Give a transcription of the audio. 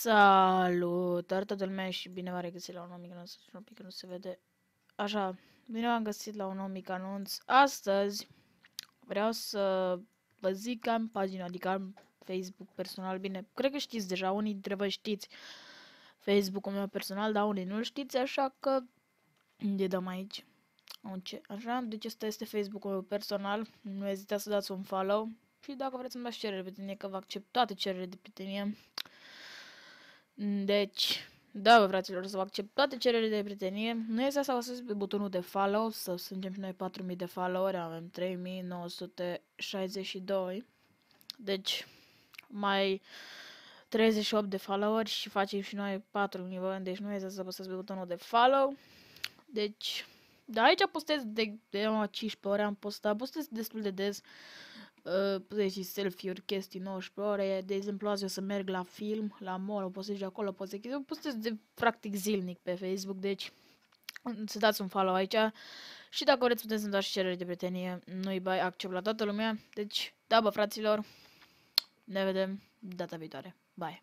Salutare toată lumea și bine v-am regăsit la un nou mic anunț, un pic nu se vede. Așa, bine v-am găsit la un nou mic anunț. Astăzi vreau să vă zic că am pagina, adică am Facebook personal, bine, cred că știți deja, unii dintre vă știți Facebook-ul meu personal, dar unii nu-l știți, așa că de dăm aici. Unce. Așa, deci asta este Facebook-ul meu personal, nu ezitați să dați un follow și dacă vreți să-mi dați cerere de tine, că vă accept toate cererile de prietenie, deci, da, bă, fraților, să vă accept toate cererile de prietenie. Nu este asta, vă pe butonul de follow, să strângem și noi 4000 de follower, avem 3962. Deci, mai 38 de follower și facem și noi 4000, bă, deci nu este să apăsați pe butonul de follow. Deci, da, aici postez de, de 15 ore, am postat, postez destul de des uh, puteți selfie-uri, chestii 19 ore, de exemplu azi o să merg la film, la mall, o postez de acolo, postez, postez de practic zilnic pe Facebook, deci mm, să dați un follow aici și dacă vreți puteți să-mi dați și cereri de prietenie, nu-i bai accept la toată lumea, deci da bă fraților, ne vedem data viitoare, bye!